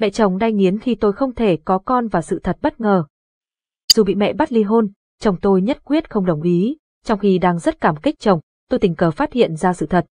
mẹ chồng đay nghiến khi tôi không thể có con và sự thật bất ngờ. Dù bị mẹ bắt ly hôn, chồng tôi nhất quyết không đồng ý, trong khi đang rất cảm kích chồng, tôi tình cờ phát hiện ra sự thật.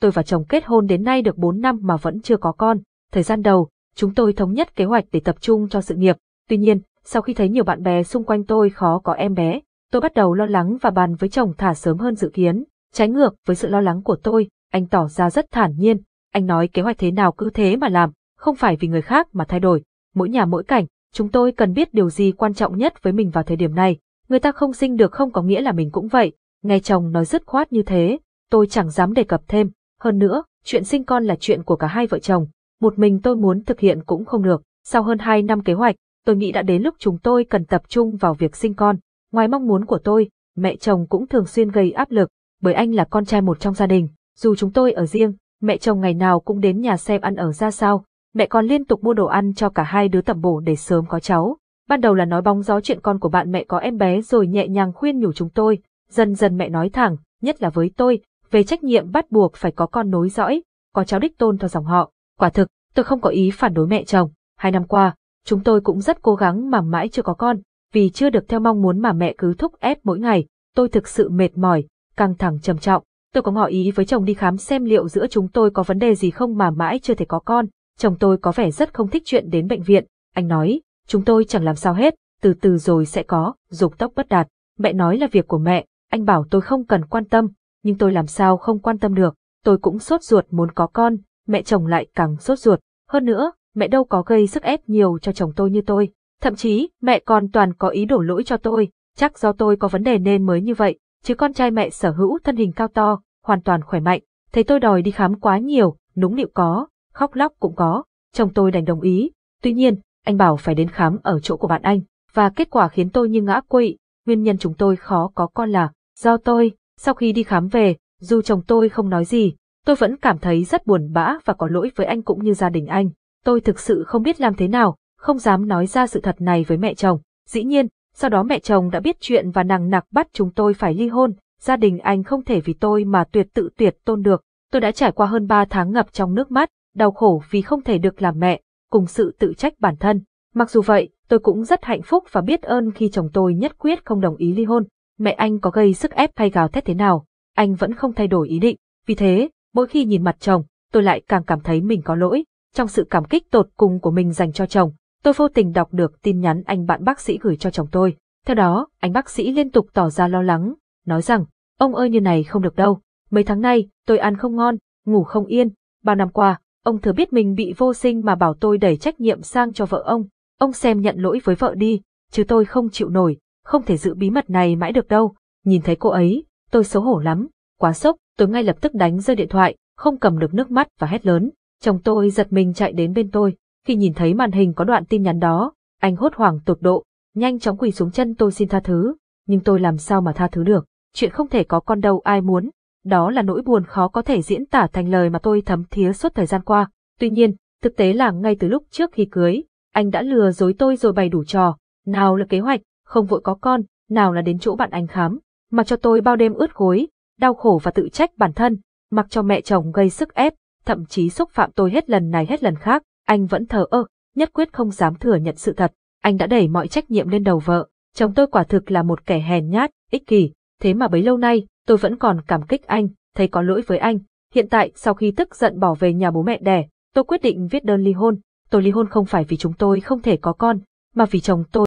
Tôi và chồng kết hôn đến nay được 4 năm mà vẫn chưa có con, thời gian đầu, chúng tôi thống nhất kế hoạch để tập trung cho sự nghiệp, tuy nhiên, sau khi thấy nhiều bạn bè xung quanh tôi khó có em bé, tôi bắt đầu lo lắng và bàn với chồng thả sớm hơn dự kiến, trái ngược với sự lo lắng của tôi, anh tỏ ra rất thản nhiên, anh nói kế hoạch thế nào cứ thế mà làm, không phải vì người khác mà thay đổi. Mỗi nhà mỗi cảnh, chúng tôi cần biết điều gì quan trọng nhất với mình vào thời điểm này. Người ta không sinh được không có nghĩa là mình cũng vậy. Nghe chồng nói dứt khoát như thế, tôi chẳng dám đề cập thêm. Hơn nữa, chuyện sinh con là chuyện của cả hai vợ chồng. Một mình tôi muốn thực hiện cũng không được. Sau hơn hai năm kế hoạch, tôi nghĩ đã đến lúc chúng tôi cần tập trung vào việc sinh con. Ngoài mong muốn của tôi, mẹ chồng cũng thường xuyên gây áp lực, bởi anh là con trai một trong gia đình. Dù chúng tôi ở riêng, mẹ chồng ngày nào cũng đến nhà xem ăn ở ra sao, mẹ còn liên tục mua đồ ăn cho cả hai đứa tẩm bổ để sớm có cháu. Ban đầu là nói bóng gió chuyện con của bạn mẹ có em bé rồi nhẹ nhàng khuyên nhủ chúng tôi, dần dần mẹ nói thẳng, nhất là với tôi, về trách nhiệm bắt buộc phải có con nối dõi, có cháu đích tôn theo dòng họ. Quả thực, tôi không có ý phản đối mẹ chồng. Hai năm qua, chúng tôi cũng rất cố gắng mà mãi chưa có con, vì chưa được theo mong muốn mà mẹ cứ thúc ép mỗi ngày. Tôi thực sự mệt mỏi, căng thẳng trầm trọng. Tôi có ngỏ ý với chồng đi khám xem liệu giữa chúng tôi có vấn đề gì không mà mãi chưa thể có con chồng tôi có vẻ rất không thích chuyện đến bệnh viện, anh nói, chúng tôi chẳng làm sao hết, từ từ rồi sẽ có, dục tốc bất đạt, mẹ nói là việc của mẹ, anh bảo tôi không cần quan tâm, nhưng tôi làm sao không quan tâm được, tôi cũng sốt ruột muốn có con, mẹ chồng lại càng sốt ruột, hơn nữa, mẹ đâu có gây sức ép nhiều cho chồng tôi như tôi, thậm chí mẹ còn toàn có ý đổ lỗi cho tôi, chắc do tôi có vấn đề nên mới như vậy, chứ con trai mẹ sở hữu thân hình cao to, hoàn toàn khỏe mạnh, thấy tôi đòi đi khám quá nhiều, núng nịu có, khóc lóc cũng có, chồng tôi đành đồng ý. Tuy nhiên, anh bảo phải đến khám ở chỗ của bạn anh, và kết quả khiến tôi như ngã quỵ, nguyên nhân chúng tôi khó có con là, do tôi, sau khi đi khám về, dù chồng tôi không nói gì, tôi vẫn cảm thấy rất buồn bã và có lỗi với anh cũng như gia đình anh. Tôi thực sự không biết làm thế nào, không dám nói ra sự thật này với mẹ chồng. Dĩ nhiên, sau đó mẹ chồng đã biết chuyện và nàng nặc bắt chúng tôi phải ly hôn, gia đình anh không thể vì tôi mà tuyệt tự tuyệt tôn được. Tôi đã trải qua hơn 3 tháng ngập trong nước mắt, đau khổ vì không thể được làm mẹ, cùng sự tự trách bản thân. Mặc dù vậy, tôi cũng rất hạnh phúc và biết ơn khi chồng tôi nhất quyết không đồng ý ly hôn. Mẹ anh có gây sức ép hay gào thét thế nào, anh vẫn không thay đổi ý định. Vì thế, mỗi khi nhìn mặt chồng, tôi lại càng cảm thấy mình có lỗi. Trong sự cảm kích tột cùng của mình dành cho chồng, tôi vô tình đọc được tin nhắn anh bạn bác sĩ gửi cho chồng tôi. Theo đó, anh bác sĩ liên tục tỏ ra lo lắng, nói rằng, ông ơi như này không được đâu. Mấy tháng nay, tôi ăn không ngon, ngủ không yên, bao năm qua, Ông thừa biết mình bị vô sinh mà bảo tôi đẩy trách nhiệm sang cho vợ ông. Ông xem nhận lỗi với vợ đi, chứ tôi không chịu nổi, không thể giữ bí mật này mãi được đâu. Nhìn thấy cô ấy, tôi xấu hổ lắm, quá sốc, tôi ngay lập tức đánh rơi điện thoại, không cầm được nước mắt và hét lớn. Chồng tôi giật mình chạy đến bên tôi, khi nhìn thấy màn hình có đoạn tin nhắn đó, anh hốt hoảng tột độ, nhanh chóng quỳ xuống chân tôi xin tha thứ, nhưng tôi làm sao mà tha thứ được, chuyện không thể có con đâu ai muốn, đó là nỗi buồn khó có thể diễn tả thành lời mà tôi thấm thía suốt thời gian qua. Tuy nhiên, thực tế là ngay từ lúc trước khi cưới, anh đã lừa dối tôi rồi bày đủ trò, nào là kế hoạch, không vội có con, nào là đến chỗ bạn anh khám, mà cho tôi bao đêm ướt gối, đau khổ và tự trách bản thân, mặc cho mẹ chồng gây sức ép, thậm chí xúc phạm tôi hết lần này hết lần khác, anh vẫn thờ ơ, nhất quyết không dám thừa nhận sự thật, anh đã đẩy mọi trách nhiệm lên đầu vợ, chồng tôi quả thực là một kẻ hèn nhát, ích kỷ, thế mà bấy lâu nay, tôi vẫn còn cảm kích anh, thấy có lỗi với anh. Hiện tại, sau khi tức giận bỏ về nhà bố mẹ đẻ, tôi quyết định viết đơn ly hôn. Tôi ly hôn không phải vì chúng tôi không thể có con, mà vì chồng tôi